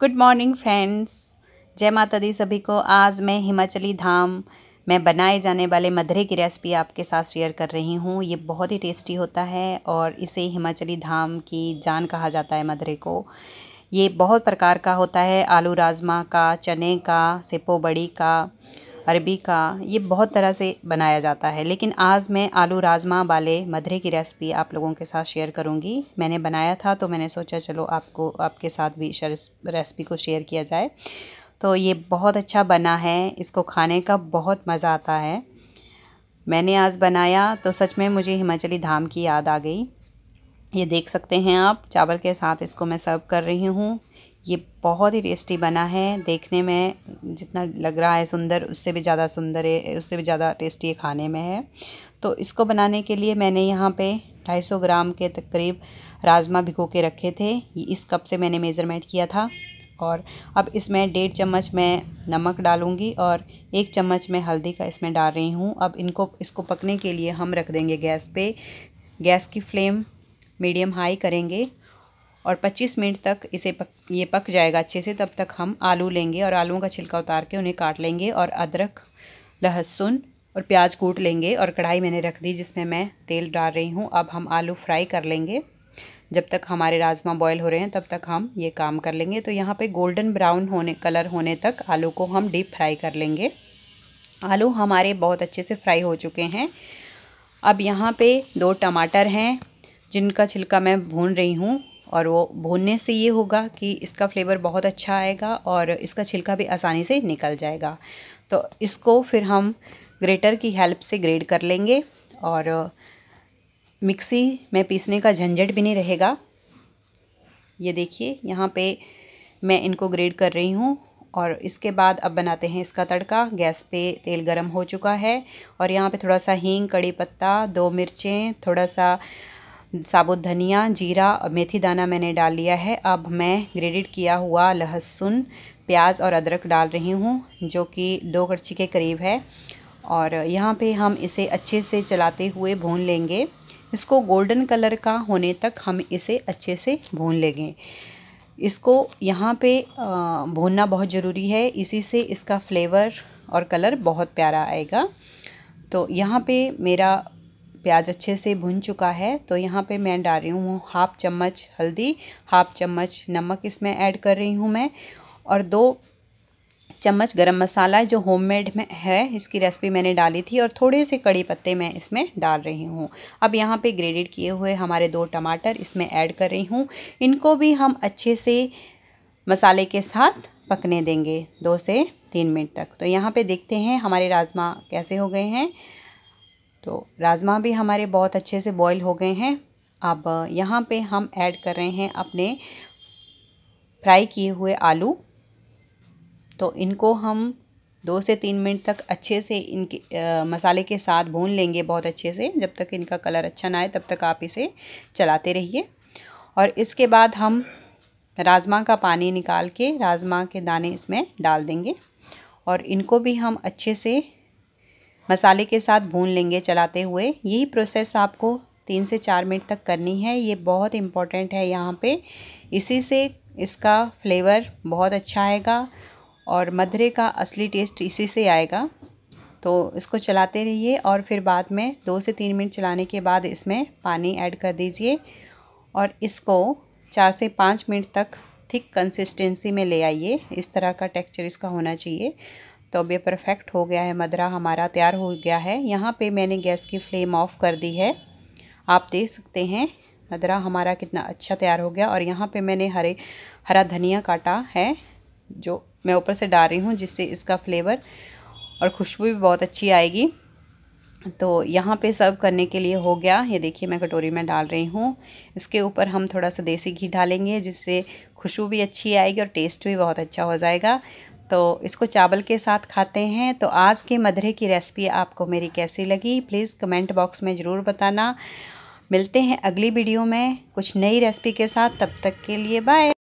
good morning friends जय माता दी सभी को आज मैं हिमाचली धाम में बनाए जाने वाले मधुरे की रेसिपी आपके साथ शेयर कर रही हूँ ये बहुत ही टेस्टी होता है और इसे हिमाचली धाम की जान कहा जाता है मधुरे को ये बहुत प्रकार का होता है आलू राजमा का चने का सिपो बड़ी का अरबी का ये बहुत तरह से बनाया जाता है लेकिन आज मैं आलू राजमा वाले मधरे की रेसिपी आप लोगों के साथ शेयर करूँगी मैंने बनाया था तो मैंने सोचा चलो आपको आपके साथ भी रेसिपी को शेयर किया जाए तो ये बहुत अच्छा बना है इसको खाने का बहुत मज़ा आता है मैंने आज बनाया तो सच में मुझे हिमाचली धाम की याद आ गई ये देख सकते हैं आप चावल के साथ इसको मैं सर्व कर रही हूँ ये बहुत ही टेस्टी बना है देखने में जितना लग रहा है सुंदर उससे भी ज़्यादा सुंदर है उससे भी ज़्यादा टेस्टी खाने में है तो इसको बनाने के लिए मैंने यहाँ पे 250 ग्राम के तकरीब राजमा भिगो के रखे थे इस कप से मैंने मेज़रमेंट किया था और अब इसमें डेढ़ चम्मच मैं नमक डालूँगी और एक चम्मच मैं हल्दी का इसमें डाल रही हूँ अब इनको इसको पकने के लिए हम रख देंगे गैस पे गैस की फ्लेम मीडियम हाई करेंगे और 25 मिनट तक इसे पक ये पक जाएगा अच्छे से तब तक हम आलू लेंगे और आलूओं का छिलका उतार के उन्हें काट लेंगे और अदरक लहसुन और प्याज कूट लेंगे और कढ़ाई मैंने रख दी जिसमें मैं तेल डाल रही हूँ अब हम आलू फ्राई कर लेंगे जब तक हमारे राजमा बॉयल हो रहे हैं तब तक हम ये काम कर लेंगे तो यहाँ पे गोल्डन ब्राउन होने कलर होने तक आलू को हम डीप फ्राई कर लेंगे आलू हमारे बहुत अच्छे से फ्राई हो चुके हैं अब यहाँ पे दो टमाटर हैं जिनका छिलका मैं भून रही हूँ और वो भूनने से ये होगा कि इसका फ्लेवर बहुत अच्छा आएगा और इसका छिलका भी आसानी से निकल जाएगा तो इसको फिर हम ग्रेटर की हेल्प से ग्रेड कर लेंगे और मिक्सी में पीसने का झंझट भी नहीं रहेगा ये देखिए यहाँ पे मैं इनको ग्रेड कर रही हूँ और इसके बाद अब बनाते हैं इसका तड़का गैस पे तेल गरम हो चुका है और यहाँ पे थोड़ा सा हींग कड़ी पत्ता दो मिर्चें थोड़ा सा साबुत धनिया जीरा और मेथी दाना मैंने डाल लिया है अब मैं ग्रेडिड किया हुआ लहसुन प्याज और अदरक डाल रही हूँ जो कि दो कड़छी के करीब है और यहाँ पे हम इसे अच्छे से चलाते हुए भून लेंगे इसको गोल्डन कलर का होने तक हम इसे अच्छे से भून लेंगे इसको यहाँ पे भूनना बहुत ज़रूरी है इसी से इसका फ्लेवर और कलर बहुत प्यारा आएगा तो यहाँ पे मेरा प्याज अच्छे से भुन चुका है तो यहाँ पे मैं डाल रही हूँ हाफ़ चम्मच हल्दी हाफ़ चम्मच नमक इसमें ऐड कर रही हूँ मैं और दो चम्मच गरम मसाला जो होममेड में है इसकी रेसिपी मैंने डाली थी और थोड़े से कड़ी पत्ते मैं इसमें डाल रही हूँ अब यहाँ पे ग्रेडेड किए हुए हमारे दो टमाटर इसमें ऐड कर रही हूँ इनको भी हम अच्छे से मसाले के साथ पकने देंगे दो से तीन मिनट तक तो यहाँ पे देखते हैं हमारे राजमा कैसे हो गए हैं तो राजमा भी हमारे बहुत अच्छे से बॉईल हो गए हैं अब यहाँ पे हम ऐड कर रहे हैं अपने फ्राई किए हुए आलू तो इनको हम दो से तीन मिनट तक अच्छे से इनके आ, मसाले के साथ भून लेंगे बहुत अच्छे से जब तक इनका कलर अच्छा ना आए तब तक आप इसे चलाते रहिए और इसके बाद हम राजमा का पानी निकाल के राजमा के दाने इसमें डाल देंगे और इनको भी हम अच्छे से मसाले के साथ भून लेंगे चलाते हुए यही प्रोसेस आपको तीन से चार मिनट तक करनी है ये बहुत इम्पॉर्टेंट है यहाँ पे इसी से इसका फ्लेवर बहुत अच्छा आएगा और मधुरे का असली टेस्ट इसी से आएगा तो इसको चलाते रहिए और फिर बाद में दो से तीन मिनट चलाने के बाद इसमें पानी ऐड कर दीजिए और इसको चार से पाँच मिनट तक थिक कंसिस्टेंसी में ले आइए इस तरह का टेक्चर इसका होना चाहिए तो अब ये परफेक्ट हो गया है मदरा हमारा तैयार हो गया है यहाँ पे मैंने गैस की फ्लेम ऑफ़ कर दी है आप देख सकते हैं मदरा हमारा कितना अच्छा तैयार हो गया और यहाँ पे मैंने हरे हरा धनिया काटा है जो मैं ऊपर से डाल रही हूँ जिससे इसका फ्लेवर और खुशबू भी बहुत अच्छी आएगी तो यहाँ पे सर्व करने के लिए हो गया ये देखिए मैं कटोरी में डाल रही हूँ इसके ऊपर हम थोड़ा सा देसी घी डालेंगे जिससे खुशबू भी अच्छी आएगी और टेस्ट भी बहुत अच्छा हो जाएगा तो इसको चावल के साथ खाते हैं तो आज के मदरे की रेसिपी आपको मेरी कैसी लगी प्लीज़ कमेंट बॉक्स में ज़रूर बताना मिलते हैं अगली वीडियो में कुछ नई रेसिपी के साथ तब तक के लिए बाय